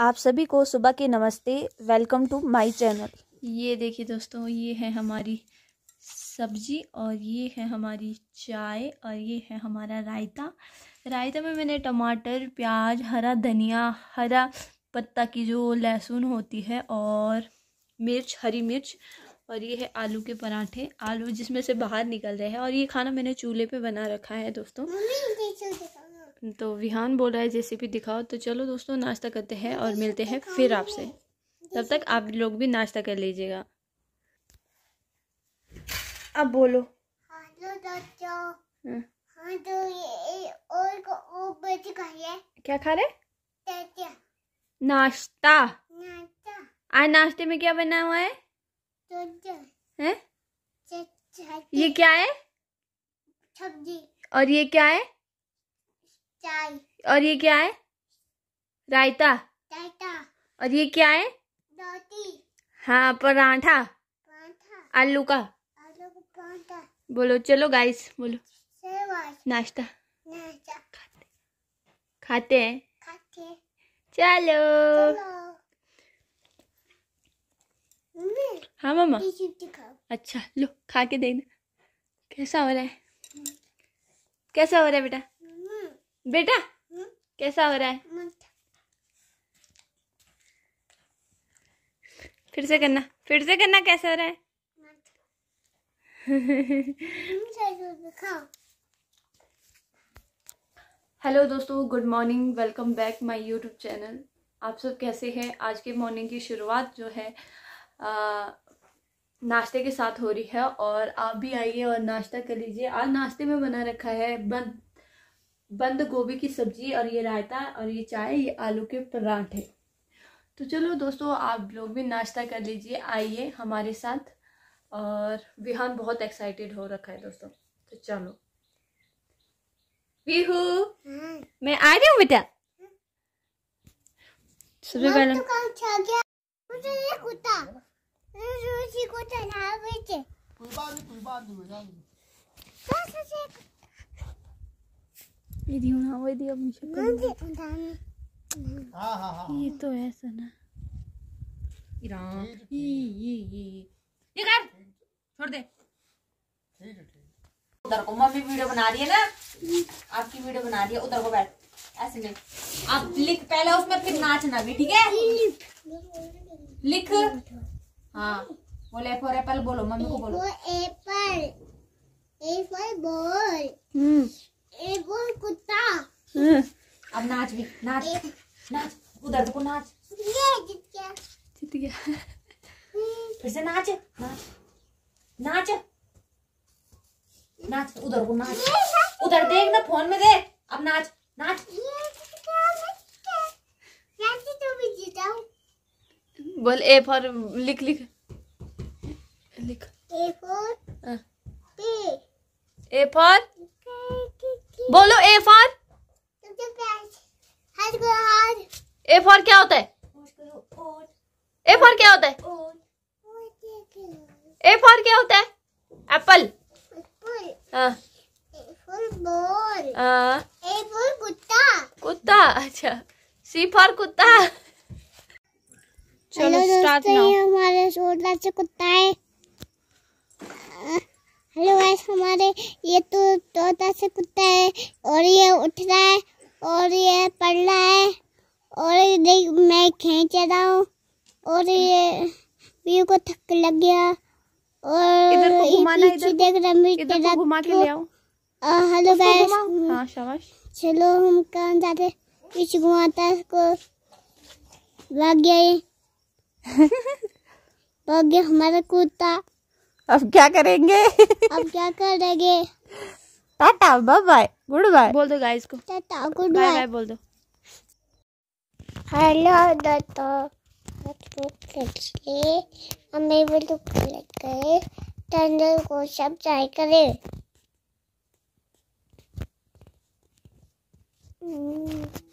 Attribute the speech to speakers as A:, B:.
A: आप सभी को सुबह के नमस्ते वेलकम टू माय चैनल ये देखिए दोस्तों ये है हमारी सब्जी और ये है हमारी चाय और ये है हमारा रायता रायता में मैंने टमाटर प्याज हरा धनिया हरा पत्ता की जो लहसुन होती है और मिर्च हरी मिर्च और ये है आलू के पराठे आलू जिसमें से बाहर निकल रहे हैं और ये खाना मैंने चूल्हे पे बना रखा है दोस्तों तो विहान बोल रहा है भी दिखाओ तो चलो दोस्तों नाश्ता करते हैं और मिलते हैं फिर आपसे तब तक आप लोग भी नाश्ता कर लीजिएगा अब बोलो हम्म।
B: हाँ, तो क्या खा रहे
A: नाश्ता आज नाश्ते में क्या बना हुआ है, हैं? ये क्या है सब्जी और ये क्या है चाय और ये क्या है रायता रायता और ये क्या है
B: रोटी
A: हाँ पराठा आलू का
B: आलू का
A: बोलो चलो गाइस बोलो नाश्ता
B: खाते खाते हैं खाते
A: चलो,
B: चलो। हाँ मामा
A: अच्छा लो खा के देखना कैसा हो रहा है कैसा हो रहा है बेटा बेटा हुँ? हम्म? कैसा हो रहा है फिर से करना फिर से करना कैसा हो रहा है हम्म, हेलो दोस्तों good morning welcome back my YouTube channel आप सब कैसे हैं आज के मॉर्निंग की शुरुआत जो है नाश्ते के साथ हो रही है और आप भी आइए और नाश्ता कर लीजिए आज नाश्ते में बना रखा है बन बंद गोभी की सब्जी और ये रायता और ये चाय ये आलू के पराठे तो चलो दोस्तों आप लोग भी नाश्ता कर लीजिए आइए हमारे साथ और विहान बहुत एक्साइटेड हो रखा है दोस्तों तो चलो विहू हम्म। मैं आ रही हूँ बेटा हम्म। सुबह पहले
B: तो कुत्ता
A: ఇది ఉన్నా ఇది ये तो है सना ये ये ये ये कर छोड़ दे उधर को मम्मी वीडियो बना रही है ना आपकी वीडियो बना रही है उधर को बैठ ऐसे में आप लिख पहले उसमें फिर नाचना भी ठीक है लिख हां बोले ए फॉर एप्पल बोलो मम्मी को बोलो
B: एप्पल ए फॉर बॉल कुत्ता
A: हम्म। अब नाच भी नाच नाच उधर नाच
B: ये जीत गया जीत गया हम्म। फिर से नाच नाच नाच नाच उधर को नाच उधर देख ना फोन में देख अब नाच नाच तो
A: बोल ए फॉर लिख लिख लिख ए फॉर हाँ। ए फॉर बोलो ए फॉर ए फॉर क्या होता है
B: ए फॉर क्या होता है
A: ए फॉर क्या होता है एप्पल
B: कुत्ता
A: हाँ। हाँ। कुत्ता अच्छा सी फॉर कुत्ता चलो स्टार्ट
B: हमारे कुत्ता है हेलो गाइस हमारे ये तो तोता से कुत्ता है और ये उठ रहा है और ये पढ़ रहा है और देख मैं खींच रहा हूँ और ये व्यू को थक लग गया और इधर इधर देख रहा मैं को हेलो गाइस हम्म। हाँ, चलो हम कहाँ जाते पीछे घुमाता है इसको भाग गया ये भाग गया हमारा कुत्ता
A: अब क्या करेंगे अब क्या करेंगे tata bye bye goodbye बोल दो गाइस को टाटा गुड बाय बाय बोल दो हेलो
B: दोस्तों देखिए हमें वीडियो क्लिक करें चैनल को सब्सक्राइब करें Mm.